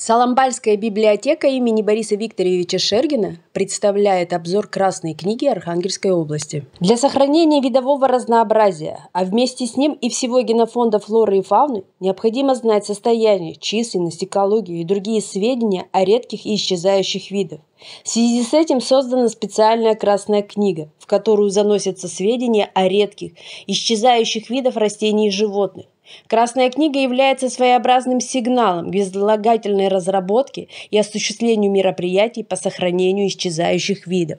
Саламбальская библиотека имени Бориса Викторовича Шергина представляет обзор Красной книги Архангельской области. Для сохранения видового разнообразия, а вместе с ним и всего генофонда флоры и фауны, необходимо знать состояние, численность, экологию и другие сведения о редких и исчезающих видах. В связи с этим создана специальная красная книга, в которую заносятся сведения о редких, исчезающих видах растений и животных, Красная книга является своеобразным сигналом к безлагательной разработке и осуществлению мероприятий по сохранению исчезающих видов.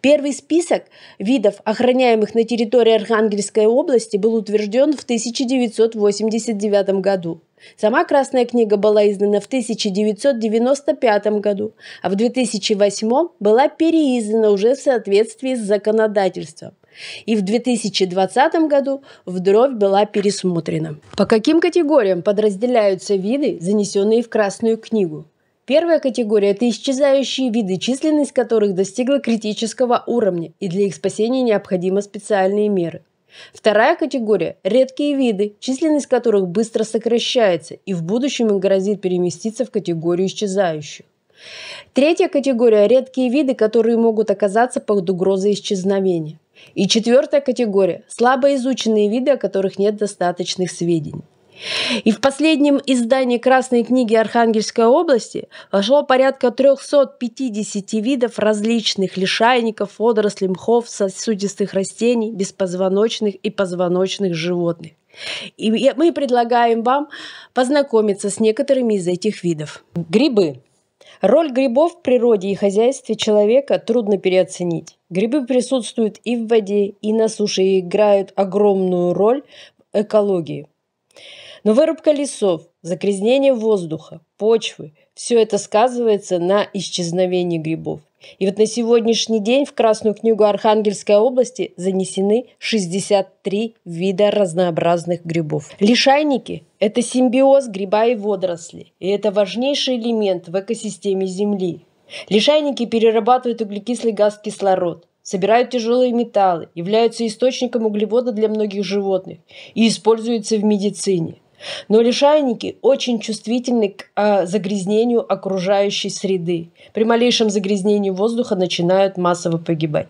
Первый список видов, охраняемых на территории Архангельской области, был утвержден в 1989 году. Сама Красная книга была издана в 1995 году, а в 2008 была переиздана уже в соответствии с законодательством. И в 2020 году вновь была пересмотрена. По каким категориям подразделяются виды, занесенные в Красную книгу? Первая категория – это исчезающие виды, численность которых достигла критического уровня, и для их спасения необходимы специальные меры. Вторая категория – редкие виды, численность которых быстро сокращается и в будущем им грозит переместиться в категорию исчезающих. Третья категория – редкие виды, которые могут оказаться под угрозой исчезновения. И четвертая категория – слабо изученные виды, о которых нет достаточных сведений. И в последнем издании Красной книги Архангельской области вошло порядка 350 видов различных лишайников, водорослей, мхов, сосудистых растений, беспозвоночных и позвоночных животных. И мы предлагаем вам познакомиться с некоторыми из этих видов. Грибы. Роль грибов в природе и хозяйстве человека трудно переоценить. Грибы присутствуют и в воде, и на суше, и играют огромную роль в экологии. Но вырубка лесов, загрязнение воздуха, почвы – все это сказывается на исчезновении грибов. И вот на сегодняшний день в Красную книгу Архангельской области занесены 63 вида разнообразных грибов. Лишайники – это симбиоз гриба и водоросли, и это важнейший элемент в экосистеме Земли. Лишайники перерабатывают углекислый газ в кислород, собирают тяжелые металлы, являются источником углевода для многих животных и используются в медицине – но лишайники очень чувствительны к а, загрязнению окружающей среды. При малейшем загрязнении воздуха начинают массово погибать.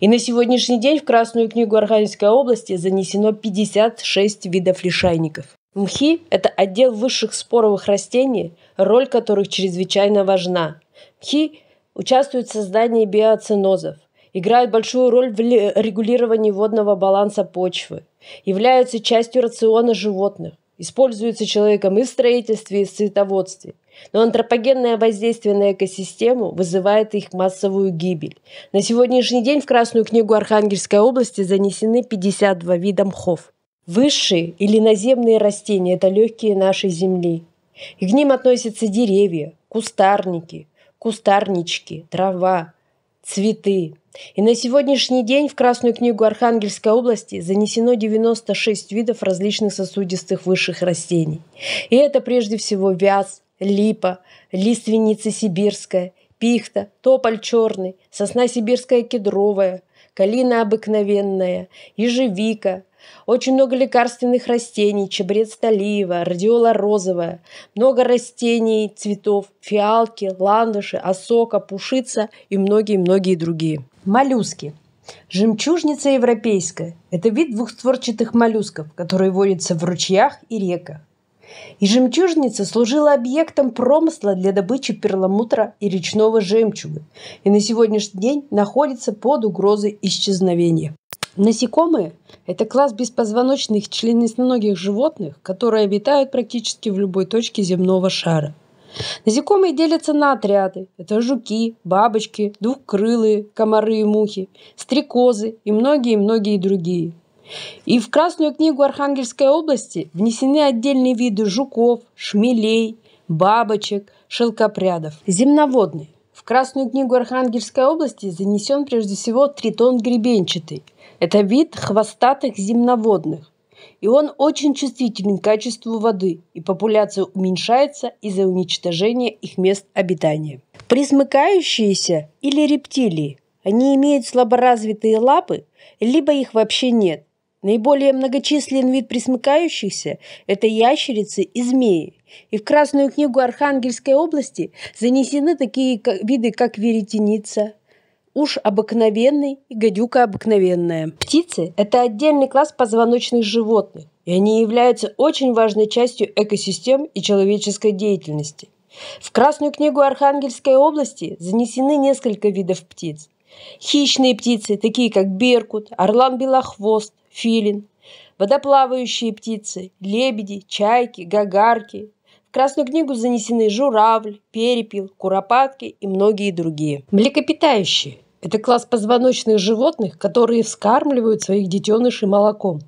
И на сегодняшний день в Красную книгу Архангельской области занесено 56 видов лишайников. Мхи – это отдел высших споровых растений, роль которых чрезвычайно важна. Мхи участвуют в создании биоцинозов, играют большую роль в регулировании водного баланса почвы, являются частью рациона животных, используется человеком и в строительстве, и в цветоводстве. Но антропогенное воздействие на экосистему вызывает их массовую гибель. На сегодняшний день в Красную книгу Архангельской области занесены 52 вида мхов. Высшие или наземные растения – это легкие нашей земли. И к ним относятся деревья, кустарники, кустарнички, трава, цветы. И на сегодняшний день в Красную книгу Архангельской области занесено 96 видов различных сосудистых высших растений. И это прежде всего вяз, липа, лиственница сибирская, пихта, тополь черный, сосна сибирская кедровая, калина обыкновенная, ежевика – очень много лекарственных растений, чабрец столива радиола розовая, много растений, цветов, фиалки, ландыши, осока, пушица и многие-многие другие. Моллюски. Жемчужница европейская – это вид двухстворчатых моллюсков, которые водятся в ручьях и реках. И жемчужница служила объектом промысла для добычи перламутра и речного жемчуга, и на сегодняшний день находится под угрозой исчезновения. Насекомые – это класс беспозвоночных членистоногих животных, которые обитают практически в любой точке земного шара. Насекомые делятся на отряды. Это жуки, бабочки, двухкрылые, комары и мухи, стрекозы и многие-многие другие. И в Красную книгу Архангельской области внесены отдельные виды жуков, шмелей, бабочек, шелкопрядов. Земноводные. Красную книгу Архангельской области занесен прежде всего тритон гребенчатый. Это вид хвостатых земноводных. И он очень чувствителен к качеству воды, и популяция уменьшается из-за уничтожения их мест обитания. Присмыкающиеся или рептилии, они имеют слаборазвитые лапы, либо их вообще нет. Наиболее многочисленный вид пресмыкающихся – это ящерицы и змеи. И в Красную книгу Архангельской области занесены такие виды, как веретеница, уж обыкновенный и гадюка обыкновенная. Птицы – это отдельный класс позвоночных животных, и они являются очень важной частью экосистем и человеческой деятельности. В Красную книгу Архангельской области занесены несколько видов птиц. Хищные птицы, такие как беркут, орлан-белохвост, филин. Водоплавающие птицы, лебеди, чайки, гагарки. В Красную книгу занесены журавль, перепел, куропатки и многие другие. Млекопитающие – это класс позвоночных животных, которые вскармливают своих детенышей молоком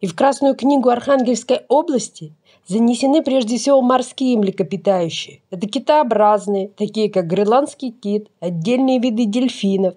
и в Красную книгу Архангельской области занесены прежде всего морские млекопитающие. Это китообразные, такие как гренландский кит, отдельные виды дельфинов,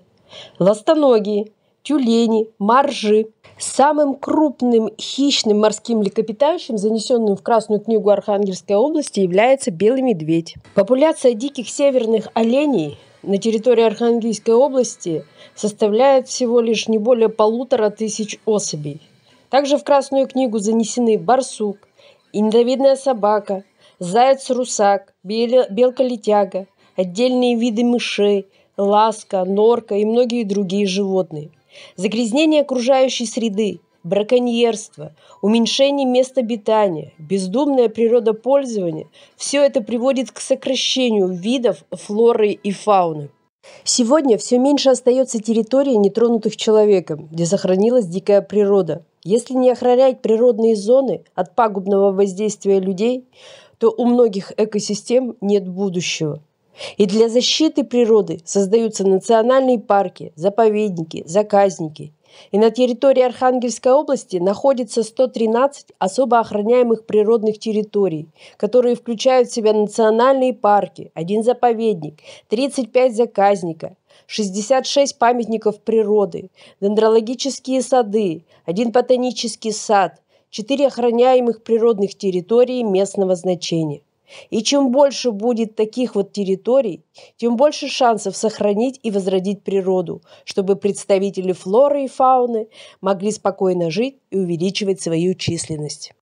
ластоногие, тюлени, маржи. Самым крупным хищным морским млекопитающим, занесенным в Красную книгу Архангельской области, является белый медведь. Популяция диких северных оленей на территории Архангельской области составляет всего лишь не более полутора тысяч особей. Также в Красную книгу занесены барсук, индовидная собака, заяц-русак, белка-летяга, отдельные виды мышей, ласка, норка и многие другие животные. Загрязнение окружающей среды, браконьерство, уменьшение места обитания, бездумное природопользование – все это приводит к сокращению видов флоры и фауны. Сегодня все меньше остается территории, нетронутых человеком, где сохранилась дикая природа. Если не охранять природные зоны от пагубного воздействия людей, то у многих экосистем нет будущего. И для защиты природы создаются национальные парки, заповедники, заказники. И на территории Архангельской области находится 113 особо охраняемых природных территорий, которые включают в себя национальные парки, один заповедник, 35 заказника – 66 памятников природы, дендрологические сады, один ботанический сад, четыре охраняемых природных территории местного значения. И чем больше будет таких вот территорий, тем больше шансов сохранить и возродить природу, чтобы представители флоры и фауны могли спокойно жить и увеличивать свою численность.